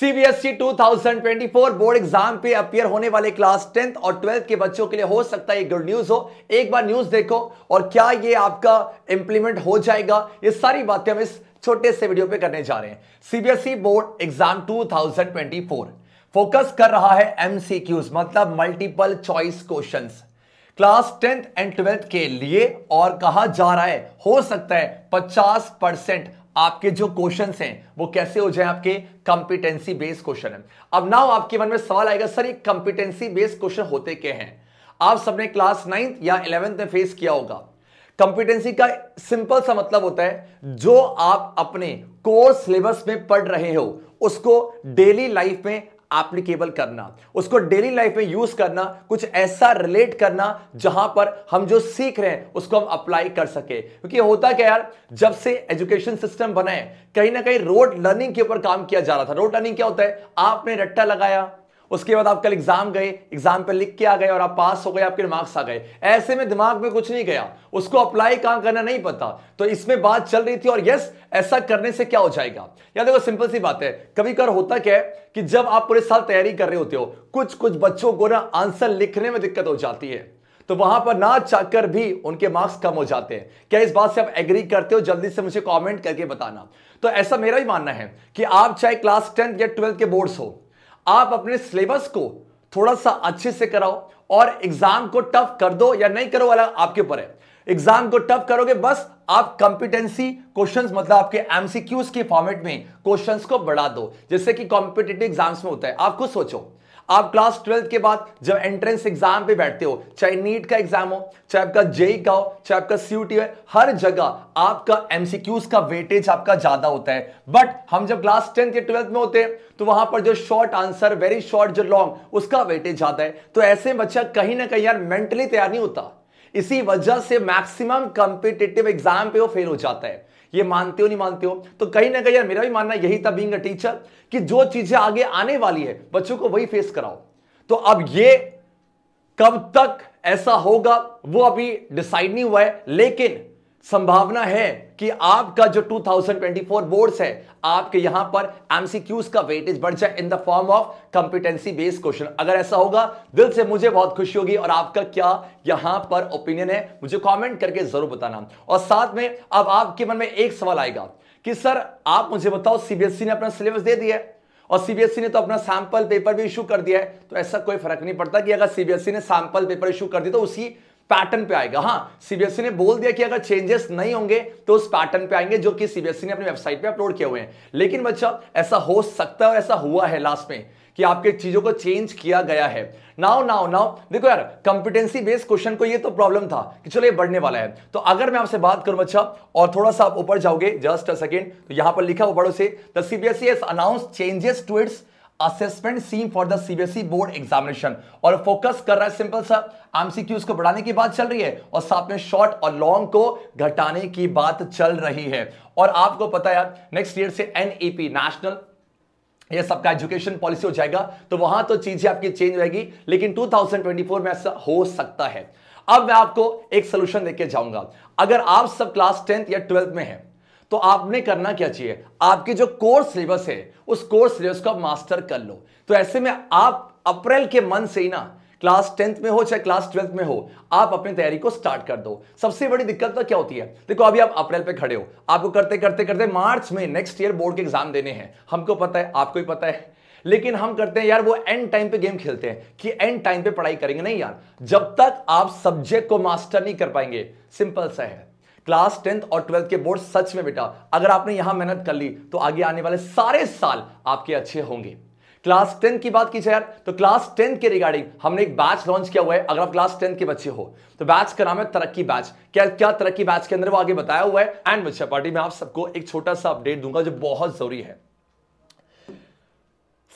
CBSE 2024 board exam पे appear होने वाले क्लास टेंथ और ट्वेल्थ के बच्चों के लिए हो सकता है गुड न्यूज हो एक बार न्यूज देखो और क्या ये आपका इंप्लीमेंट हो जाएगा ये सारी बातें हम इस छोटे से वीडियो पे करने जा रहे हैं सीबीएसई बोर्ड एग्जाम 2024 फोकस कर रहा है एमसीक्यूज मतलब multiple choice question class tenth and twelfth के लिए और कहा जा रहा है हो सकता है पचास परसेंट आपके जो क्वेश्चन हैं वो कैसे हो जाए आपके कंपिटेंसी बेस्ड क्वेश्चन है अब नाउ आपके मन में सवाल आएगा सर ये कंपिटेंसी बेस्ड क्वेश्चन होते क्या हैं आप सबने क्लास नाइन्थ या इलेवेंथ में फेस किया होगा कंपिटेंसी का सिंपल सा मतलब होता है जो आप अपने कोर्स सिलेबस में पढ़ रहे हो उसको डेली लाइफ में एप्लीकेबल करना उसको डेली लाइफ में यूज करना कुछ ऐसा रिलेट करना जहां पर हम जो सीख रहे हैं उसको हम अप्लाई कर सके क्योंकि होता क्या यार जब से एजुकेशन सिस्टम बनाए कहीं ना कहीं रोड लर्निंग के ऊपर काम किया जा रहा था रोड लर्निंग क्या होता है आपने रट्टा लगाया उसके बाद आप कल एग्जाम गए एग्जाम पर लिख के आ गए और आप पास हो गए आपके मार्क्स आ गए ऐसे में दिमाग में कुछ नहीं गया उसको अप्लाई कहां करना नहीं पता तो इसमें बात चल रही थी और यस ऐसा करने से क्या हो जाएगा या देखो सिंपल सी बात है कभी कर होता क्या है कि जब आप पूरे साल तैयारी कर रहे होते हो कुछ कुछ बच्चों को ना आंसर लिखने में दिक्कत हो जाती है तो वहां पर ना चाहकर भी उनके मार्क्स कम हो जाते हैं क्या इस बात से आप एग्री करते हो जल्दी से मुझे कमेंट करके बताना तो ऐसा मेरा भी मानना है कि आप चाहे क्लास टेंथ या ट्वेल्थ के बोर्ड्स हो आप अपने सिलेबस को थोड़ा सा अच्छे से कराओ और एग्जाम को टफ कर दो या नहीं करो वाला आपके ऊपर है एग्जाम को टफ करोगे बस आप कॉम्पिटेंसी क्वेश्चंस मतलब आपके एमसीक्यूज के फॉर्मेट में क्वेश्चंस को बढ़ा दो जैसे कि कॉम्पिटेटिव एग्जाम्स में होता है आप खुद सोचो आप क्लास ट्वेल्थ के बाद जब एंट्रेंस एग्जाम पे बैठते हो चाहे नीट का एग्जाम हो चाहे आपका जेई e e का हो चाहे आपका सीयूटी है हर जगह आपका एमसीक्यूज का वेटेज आपका ज्यादा होता है बट हम जब क्लास टेंथ या ट्वेल्थ में होते हैं तो वहां पर जो शॉर्ट आंसर वेरी शॉर्ट जो लॉन्ग उसका वेटेज ज्यादा है तो ऐसे बच्चा कहीं ना कहीं यार मेंटली तैयार नहीं होता इसी वजह से मैक्सिमम कंपिटेटिव एग्जाम पे वो फेल हो जाता है ये मानते हो नहीं मानते हो तो कहीं ना कहीं यार मेरा भी मानना यही था बींग टीचर कि जो चीजें आगे आने वाली है बच्चों को वही फेस कराओ तो अब ये कब तक ऐसा होगा वो अभी डिसाइड नहीं हुआ है लेकिन संभावना है कि आपका जो 2024 बोर्ड्स है आपके यहां पर एमसीक्यूज का वेटेज बढ़ जाए in the form of competency based question अगर ऐसा होगा दिल से मुझे बहुत खुशी होगी और आपका क्या यहां पर ओपिनियन है मुझे कमेंट करके जरूर बताना और साथ में अब आपके मन में एक सवाल आएगा कि सर आप मुझे बताओ सीबीएसई e ने अपना सिलेबस दे दिया है और सीबीएसई e ने तो अपना सैंपल पेपर भी इशू कर दिया है तो ऐसा कोई फर्क नहीं पड़ता कि अगर सीबीएसई e ने सैंपल पेपर इशू कर दिया तो उसी पैटर्न पे आएगा हाँ सीबीएसई e ने बोल दिया कि अगर चेंजेस नहीं होंगे तो उस पैटर्न पे आएंगे जो कि सीबीएसई e ने अपनी वेबसाइट पे अपलोड किए हुए हैं लेकिन बच्चा ऐसा हो सकता है और ऐसा हुआ है लास्ट में कि आपके चीजों को चेंज किया गया है नाउ नाउ नाउ देखो यार कंपिटेंसी बेस्ड क्वेश्चन को ये तो प्रॉब्लम था कि चलो ये बढ़ने वाला है तो अगर मैं आपसे बात करूं अच्छा और थोड़ा सा आप ऊपर जाओगे जस्ट अ सेकेंड तो यहां पर लिखा ऊपर से the CBSE has announce changes to its assessment scheme for the CBSE board examination और फोकस कर रहा है सिंपल सा एमसीक्यूज को बढ़ाने की बात चल रही है और साथ में शॉर्ट और लॉन्ग को घटाने की बात चल रही है और आपको पता है नेक्स्ट ईयर से एनईपी नेशनल ये सबका एजुकेशन पॉलिसी हो जाएगा तो वहां तो चीजें आपकी चेंज रहेगी लेकिन 2024 में ऐसा हो सकता है अब मैं आपको एक सोल्यूशन देके जाऊंगा अगर आप सब क्लास टेंथ या ट्वेल्थ में हैं तो आपने करना क्या चाहिए आपके जो कोर सिलेबस है उस कोर सिलेबस को आप मास्टर कर लो तो ऐसे में आप अप्रैल के मंथ से ही ना क्लास टेंथ में हो चाहे क्लास ट्वेल्थ में हो आप अपनी तैयारी को स्टार्ट कर दो सबसे बड़ी दिक्कत तो क्या होती है देखो अभी आप अप्रैल पे खड़े हो आपको करते करते करते मार्च में नेक्स्ट ईयर बोर्ड के एग्जाम देने हैं हमको पता है आपको ही पता है लेकिन हम करते हैं यार वो एंड टाइम पे गेम खेलते हैं कि एंड टाइम पे पढ़ाई करेंगे नहीं यार जब तक आप सब्जेक्ट को मास्टर नहीं कर पाएंगे सिंपल सा है क्लास टेंथ और ट्वेल्थ के बोर्ड सच में बेटा अगर आपने यहां मेहनत कर ली तो आगे आने वाले सारे साल आपके अच्छे होंगे क्लास टेंथ की बात की जाए तो क्लास टेंथ के रिगार्डिंग हमने एक बैच लॉन्च किया हुआ है अगर आप क्लास टेंथ के बच्चे हो तो बैच का नाम है तरक्की बैच क्या क्या तरक्की बैच के अंदर वो आगे बताया हुआ है एंड बच्चा पार्टी में आप सबको एक छोटा सा अपडेट दूंगा जो बहुत जरूरी है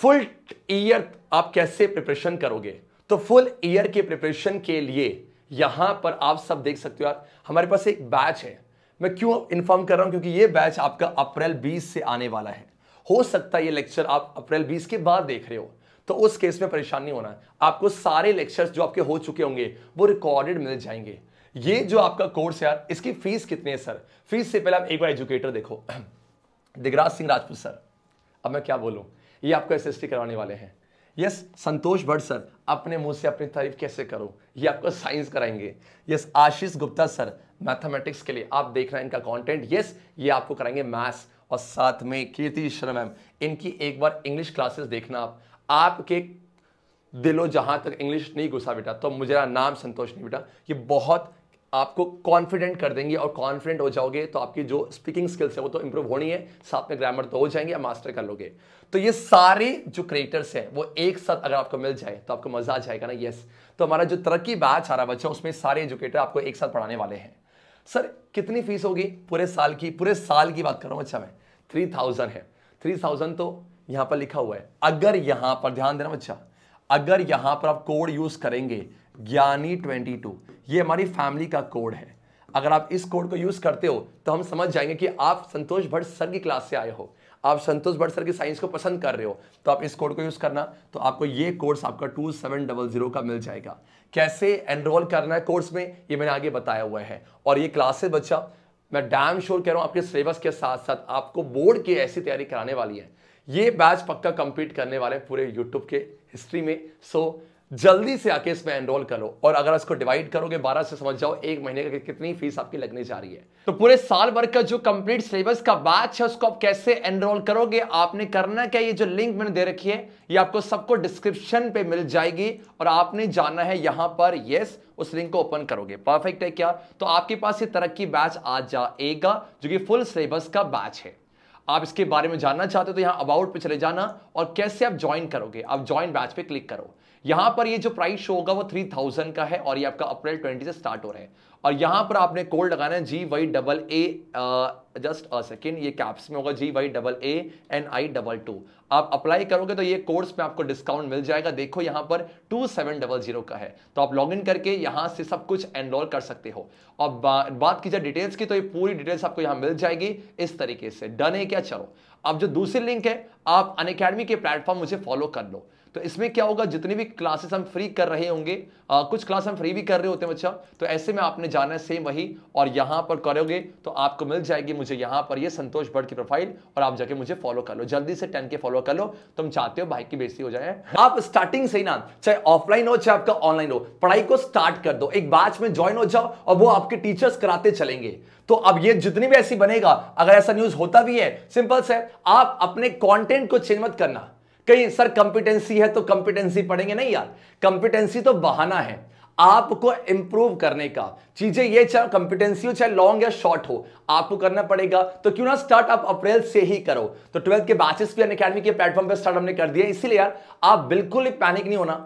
फुल ईयर आप कैसे प्रिपरेशन करोगे तो फुल ईयर के प्रिपरेशन के लिए यहां पर आप सब देख सकते हो यार हमारे पास एक बैच है मैं क्यों इन्फॉर्म कर रहा हूं क्योंकि ये बैच आपका अप्रैल 20 से आने वाला है हो सकता है ये लेक्चर आप अप्रैल 20 के बाद देख रहे हो तो उस केस में परेशान नहीं होना आपको सारे लेक्चर्स जो आपके हो चुके होंगे वो रिकॉर्डेड मिल जाएंगे ये जो आपका कोर्स है यार इसकी फीस कितनी है सर फीस से पहले आप एक बार एजुकेटर देखो दिगराज सिंह राजपूत सर अब मैं क्या बोलूँ ये आपको एस करवाने वाले हैं यस संतोष भट्ट सर अपने मुंह से अपनी तारीफ कैसे करो ये आपको साइंस कराएंगे yes Ashish Gupta sir mathematics के लिए आप देख रहे हैं इनका कंटेंट यस ये आपको कराएंगे मैथ्स और साथ में कीर्ति शर्मा मैम इनकी एक बार इंग्लिश क्लासेस देखना आप आपके दिलो जहां तक इंग्लिश नहीं घुसा बेटा तो मुझे नाम संतोष नहीं बेटा ये बहुत आपको कॉन्फिडेंट कर देंगे और कॉन्फिडेंट हो जाओगे तो आपकी जो स्पीकिंग स्किल्स है वो तो इंप्रूव होनी है साथ में ग्रामर तो हो जाएंगे आप मास्टर कर लोगे तो ये सारे जो क्रिएटर्स हैं वो एक साथ अगर आपको मिल जाए तो आपको मजा आ जाएगा ना यस तो हमारा जो तरक्की बैच आ रहा है बच्चा उसमें सारे एजुकेटर आपको एक साथ पढ़ाने वाले हैं सर कितनी फीस होगी पूरे साल की पूरे साल की बात कर रहा हूँ बच्चा मैं थ्री थाउजेंड है थ्री थाउजेंड तो यहाँ पर लिखा हुआ है अगर यहाँ पर ध्यान देना बच्चा अगर यहां पर आप कोड यूज़ करेंगे ज्ञानी ट्वेंटी टू ये हमारी फैमिली का कोड है अगर आप इस कोड को यूज़ करते हो तो हम समझ जाएंगे कि आप संतोष भट्ट सर की क्लास से आए हो आप संतोष भट्ट सर की साइंस को पसंद कर रहे हो तो आप इस कोड को यूज़ करना तो आपको ये कोर्स आपका टू सेवन डबल जीरो का मिल जाएगा कैसे एनरोल करना है कोर्स में ये मैंने आगे बताया हुआ है और ये क्लासेस बच्चा मैं डैम श्योर कह रहा हूँ आपके सिलेबस के साथ साथ आपको बोर्ड की ऐसी तैयारी कराने वाली है ये बैच पक्का कंप्लीट करने वाले पूरे यूट्यूब के हिस्ट्री में सो जल्दी से आके इसमें एनरोल करो और अगर इसको डिवाइड करोगे बारह से समझ जाओ एक महीने का कितनी फीस आपकी लगने जा रही है तो पूरे साल भर का जो कंप्लीट सिलेबस का बैच है उसको आप कैसे एनरोल करोगे आपने करना क्या ये जो लिंक मैंने दे रखी है ये आपको सबको डिस्क्रिप्शन पे मिल जाएगी और आपने जाना है यहां पर यस उस लिंक को ओपन करोगे परफेक्ट है क्या तो आपके पास ये तरक्की बैच आ जाएगा जो कि फुल सिलेबस का बैच है आप इसके बारे में जानना चाहते हो तो यहाँ अबाउट पे चले जाना और कैसे आप ज्वाइन करोगे आप ज्वाइन बैच पे क्लिक करो यहां पर ये जो प्राइस शो होगा वो थ्री थाउजेंड का है और ये आपका अप्रैल ट्वेंटी से स्टार्ट हो रहा है और यहां पर आपने कोड लगाना है G Y double A just a second ये कैप्स में होगा G Y double A N I double two आप अप्लाई करोगे तो ये कोर्स में आपको डिस्काउंट मिल जाएगा देखो यहां पर टू सेवन डबल जीरो का है तो आप लॉग इन करके यहां से सब कुछ एनरोल कर सकते हो और बा, बात की जाए डिटेल्स की तो ये पूरी डिटेल्स आपको यहां मिल जाएगी इस तरीके से डन है क्या चलो अब जो दूसरी लिंक है आप अन के प्लेटफॉर्म मुझे फॉलो कर लो तो इसमें क्या होगा जितनी भी क्लासेस हम फ्री कर रहे होंगे आ, कुछ क्लास हम फ्री भी कर रहे होते हैं बच्चा तो ऐसे में आपने जाना है सेम वही और यहां पर करोगे तो आपको मिल जाएगी मुझे यहां पर ये यह संतोष भट्ट की प्रोफाइल और आप जाके मुझे फॉलो कर लो जल्दी से टेन के फॉलो कर लो तुम चाहते हो भाई की बेसी हो जाए आप स्टार्टिंग से ही ना चाहे ऑफलाइन हो चाहे आपका ऑनलाइन हो पढ़ाई को स्टार्ट कर दो एक बैच में ज्वाइन हो जाओ और वो आपके टीचर्स कराते चलेंगे तो अब ये जितनी भी ऐसी बनेगा अगर ऐसा न्यूज होता भी है सिंपल से आप अपने कॉन्टेंट को चेंज मत करना कहीं सर कंपिटेंसी है तो कंपिटेंसी पढ़ेंगे नहीं यार कंपिटेंसी तो बहाना है आपको इंप्रूव करने का चीजें ये चाहे कंपिटेंसी हो चाहे लॉन्ग या शॉर्ट हो आपको करना पड़ेगा तो क्यों ना स्टार्ट आप अप्रैल से ही करो तो ट्वेल्थ के बैचेस भी अकेडमी के प्लेटफॉर्म पर स्टार्ट हमने कर दिया इसीलिए यार आप बिल्कुल ही पैनिक नहीं होना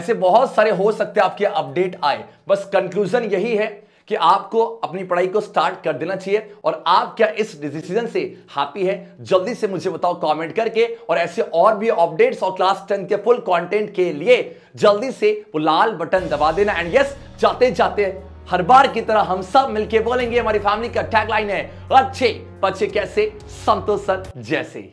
ऐसे बहुत सारे हो सकते हैं आपके अपडेट आए बस कंक्लूजन यही है कि आपको अपनी पढ़ाई को स्टार्ट कर देना चाहिए और आप क्या इस डिसीजन से हैप्पी है जल्दी से मुझे बताओ कमेंट करके और ऐसे और भी अपडेट्स और क्लास टेंथ के फुल कंटेंट के लिए जल्दी से वो लाल बटन दबा देना एंड यस जाते जाते हर बार की तरह हम सब मिलके बोलेंगे हमारी फैमिली का टैगलाइन है अच्छे बच्चे कैसे संतोष जैसे